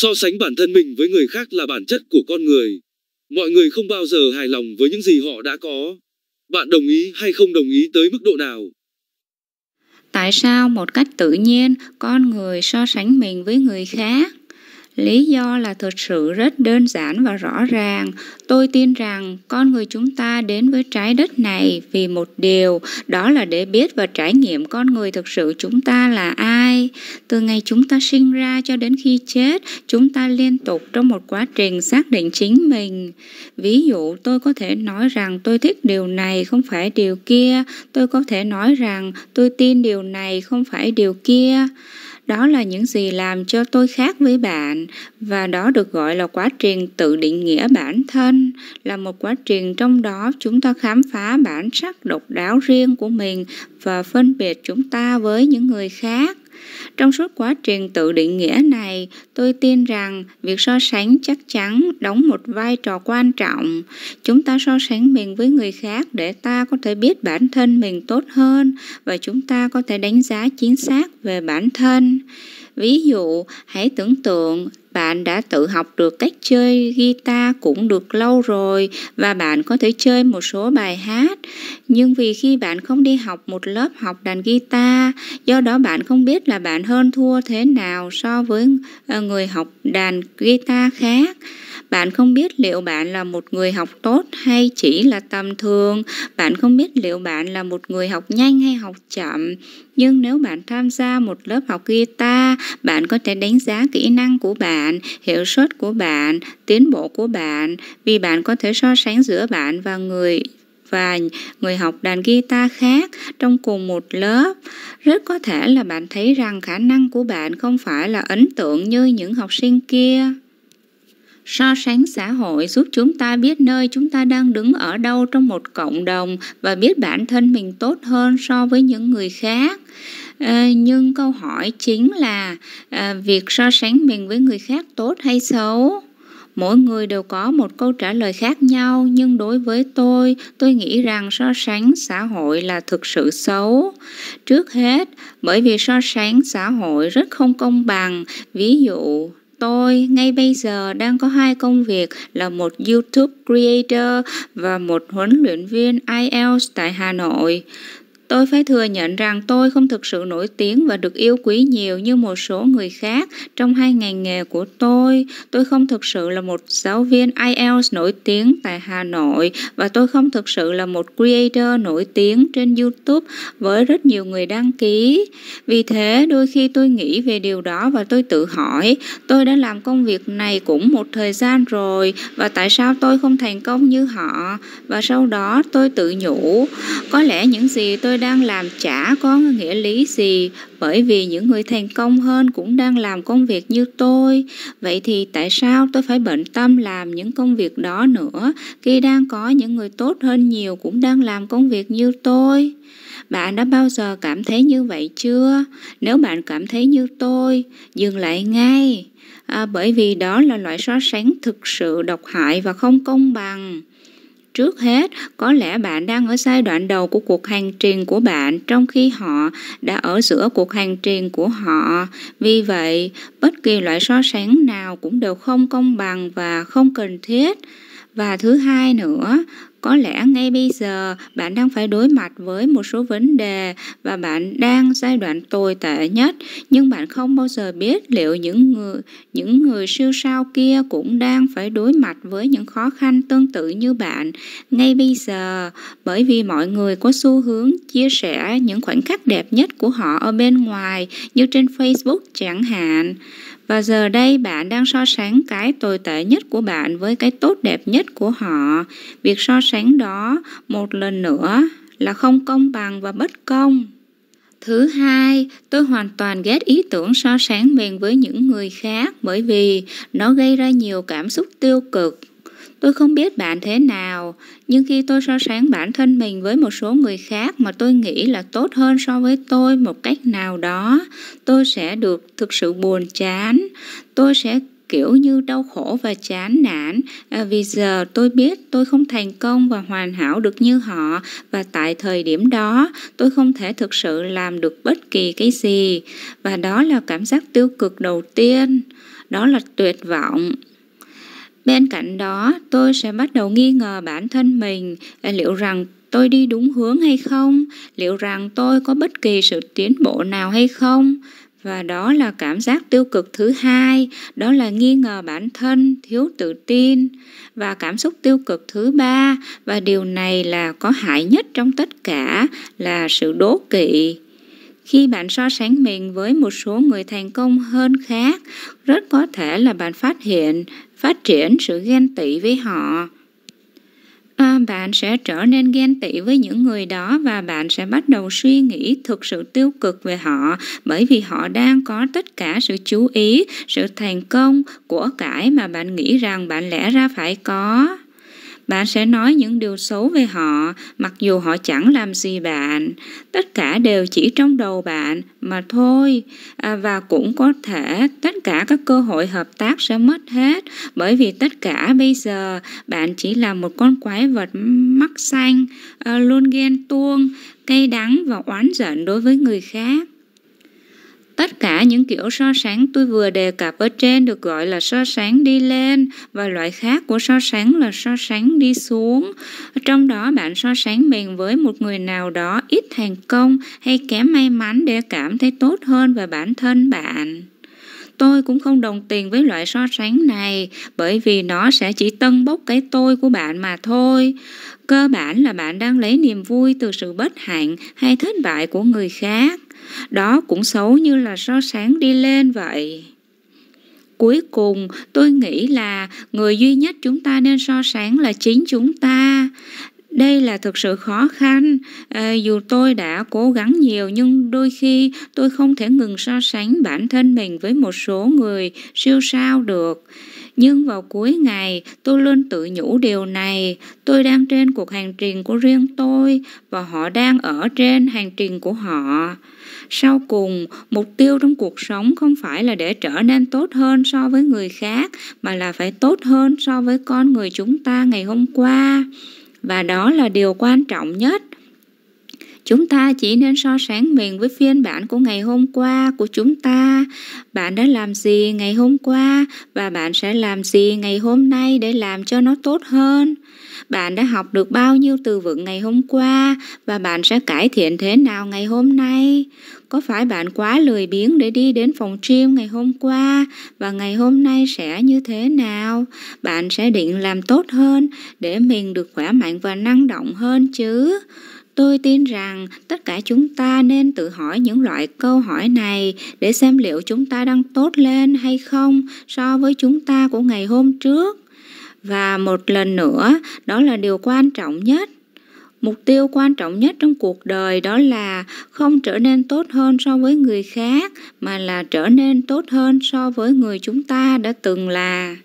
So sánh bản thân mình với người khác là bản chất của con người. Mọi người không bao giờ hài lòng với những gì họ đã có. Bạn đồng ý hay không đồng ý tới mức độ nào? Tại sao một cách tự nhiên con người so sánh mình với người khác? Lý do là thực sự rất đơn giản và rõ ràng. Tôi tin rằng con người chúng ta đến với trái đất này vì một điều, đó là để biết và trải nghiệm con người thực sự chúng ta là ai. Từ ngày chúng ta sinh ra cho đến khi chết, chúng ta liên tục trong một quá trình xác định chính mình. Ví dụ, tôi có thể nói rằng tôi thích điều này không phải điều kia, tôi có thể nói rằng tôi tin điều này không phải điều kia. Đó là những gì làm cho tôi khác với bạn và đó được gọi là quá trình tự định nghĩa bản thân, là một quá trình trong đó chúng ta khám phá bản sắc độc đáo riêng của mình và phân biệt chúng ta với những người khác trong suốt quá trình tự định nghĩa này, tôi tin rằng việc so sánh chắc chắn đóng một vai trò quan trọng. Chúng ta so sánh mình với người khác để ta có thể biết bản thân mình tốt hơn và chúng ta có thể đánh giá chính xác về bản thân Ví dụ, hãy tưởng tượng bạn đã tự học được cách chơi guitar cũng được lâu rồi và bạn có thể chơi một số bài hát. Nhưng vì khi bạn không đi học một lớp học đàn guitar, do đó bạn không biết là bạn hơn thua thế nào so với ờ, người học đàn guitar khác bạn không biết liệu bạn là một người học tốt hay chỉ là tầm thường. Bạn không biết liệu bạn là một người học nhanh hay học chậm. Nhưng nếu bạn tham gia một lớp học guitar, bạn có thể đánh giá kỹ năng của bạn, hiệu suất của bạn, tiến bộ của bạn vì bạn có thể so sánh giữa bạn và người và người học đàn guitar khác trong cùng một lớp. Rất có thể là bạn thấy rằng khả năng của bạn không phải là ấn tượng như những học sinh kia so sánh xã hội giúp chúng ta biết nơi chúng ta đang đứng ở đâu trong một cộng đồng và biết bản thân mình tốt hơn so với những người khác à, nhưng câu hỏi chính là à, việc so sánh mình với người khác tốt hay xấu mỗi người đều có một câu trả lời khác nhau nhưng đối với tôi tôi nghĩ rằng so sánh xã hội là thực sự xấu trước hết bởi vì so sánh xã hội rất không công bằng ví dụ Tôi ngay bây giờ đang có hai công việc là một YouTube creator và một huấn luyện viên IELTS tại Hà Nội. Tôi phải thừa nhận rằng tôi không thực sự nổi tiếng và được yêu quý nhiều như một số người khác trong hai ngành nghề của tôi. Tôi không thực sự là một giáo viên IELTS nổi tiếng tại Hà Nội và tôi không thực sự là một creator nổi tiếng trên YouTube với rất nhiều người đăng ký. Vì thế, đôi khi tôi nghĩ về điều đó và tôi tự hỏi, tôi đã làm công việc này cũng một thời gian rồi và tại sao tôi không thành công như họ? Và sau đó tôi tự nhủ, có lẽ những gì tôi tôi đang làm chả có nghĩa lý gì bởi vì những người thành công hơn cũng đang làm công việc như tôi vậy thì tại sao tôi phải bận tâm làm những công việc đó nữa khi đang có những người tốt hơn nhiều cũng đang làm công việc như tôi bạn đã bao giờ cảm thấy như vậy chưa nếu bạn cảm thấy như tôi dừng lại ngay à, bởi vì đó là loại so sánh thực sự độc hại và không công bằng Trước hết, có lẽ bạn đang ở giai đoạn đầu của cuộc hành trình của bạn trong khi họ đã ở giữa cuộc hành trình của họ. Vì vậy, bất kỳ loại so sánh nào cũng đều không công bằng và không cần thiết. Và thứ hai nữa, có lẽ ngay bây giờ bạn đang phải đối mặt với một số vấn đề và bạn đang giai đoạn tồi tệ nhất, nhưng bạn không bao giờ biết liệu những người những người siêu sao kia cũng đang phải đối mặt với những khó khăn tương tự như bạn ngay bây giờ, bởi vì mọi người có xu hướng chia sẻ những khoảnh khắc đẹp nhất của họ ở bên ngoài như trên Facebook chẳng hạn và giờ đây bạn đang so sánh cái tồi tệ nhất của bạn với cái tốt đẹp nhất của họ. Việc so sánh đó một lần nữa là không công bằng và bất công. Thứ hai, tôi hoàn toàn ghét ý tưởng so sánh mình với những người khác bởi vì nó gây ra nhiều cảm xúc tiêu cực Tôi không biết bạn thế nào, nhưng khi tôi so sánh bản thân mình với một số người khác mà tôi nghĩ là tốt hơn so với tôi một cách nào đó, tôi sẽ được thực sự buồn chán. Tôi sẽ kiểu như đau khổ và chán nản à, vì giờ tôi biết tôi không thành công và hoàn hảo được như họ và tại thời điểm đó tôi không thể thực sự làm được bất kỳ cái gì và đó là cảm giác tiêu cực đầu tiên đó là tuyệt vọng Bên cạnh đó, tôi sẽ bắt đầu nghi ngờ bản thân mình liệu rằng tôi đi đúng hướng hay không, liệu rằng tôi có bất kỳ sự tiến bộ nào hay không. Và đó là cảm giác tiêu cực thứ hai, đó là nghi ngờ bản thân, thiếu tự tin. Và cảm xúc tiêu cực thứ ba, và điều này là có hại nhất trong tất cả, là sự đố kỵ khi bạn so sánh mình với một số người thành công hơn khác, rất có thể là bạn phát hiện, phát triển sự ghen tị với họ. À, bạn sẽ trở nên ghen tị với những người đó và bạn sẽ bắt đầu suy nghĩ thực sự tiêu cực về họ bởi vì họ đang có tất cả sự chú ý, sự thành công của cái mà bạn nghĩ rằng bạn lẽ ra phải có. Bạn sẽ nói những điều xấu về họ mặc dù họ chẳng làm gì bạn. Tất cả đều chỉ trong đầu bạn mà thôi. À, và cũng có thể tất cả các cơ hội hợp tác sẽ mất hết bởi vì tất cả bây giờ bạn chỉ là một con quái vật mắt xanh, à, luôn ghen tuông, cay đắng và oán giận đối với người khác Tất cả những kiểu so sánh tôi vừa đề cập ở trên được gọi là so sánh đi lên và loại khác của so sánh là so sánh đi xuống. Trong đó bạn so sánh mình với một người nào đó ít thành công hay kém may mắn để cảm thấy tốt hơn về bản thân bạn. Tôi cũng không đồng tiền với loại so sánh này bởi vì nó sẽ chỉ tân bốc cái tôi của bạn mà thôi. Cơ bản là bạn đang lấy niềm vui từ sự bất hạnh hay thất bại của người khác. Đó cũng xấu như là so sánh đi lên vậy. Cuối cùng, tôi nghĩ là người duy nhất chúng ta nên so sánh là chính chúng ta đây là thực sự khó khăn à, dù tôi đã cố gắng nhiều nhưng đôi khi tôi không thể ngừng so sánh bản thân mình với một số người siêu sao được nhưng vào cuối ngày tôi luôn tự nhủ điều này tôi đang trên cuộc hành trình của riêng tôi và họ đang ở trên hành trình của họ sau cùng mục tiêu trong cuộc sống không phải là để trở nên tốt hơn so với người khác mà là phải tốt hơn so với con người chúng ta ngày hôm qua và đó là điều quan trọng nhất Chúng ta chỉ nên so sánh mình với phiên bản của ngày hôm qua của chúng ta. Bạn đã làm gì ngày hôm qua và bạn sẽ làm gì ngày hôm nay để làm cho nó tốt hơn. Bạn đã học được bao nhiêu từ vựng ngày hôm qua và bạn sẽ cải thiện thế nào ngày hôm nay? Có phải bạn quá lười biếng để đi đến phòng gym ngày hôm qua và ngày hôm nay sẽ như thế nào? Bạn sẽ định làm tốt hơn để mình được khỏe mạnh và năng động hơn chứ? Tôi tin rằng tất cả chúng ta nên tự hỏi những loại câu hỏi này để xem liệu chúng ta đang tốt lên hay không so với chúng ta của ngày hôm trước. Và một lần nữa, đó là điều quan trọng nhất. Mục tiêu quan trọng nhất trong cuộc đời đó là không trở nên tốt hơn so với người khác mà là trở nên tốt hơn so với người chúng ta đã từng là.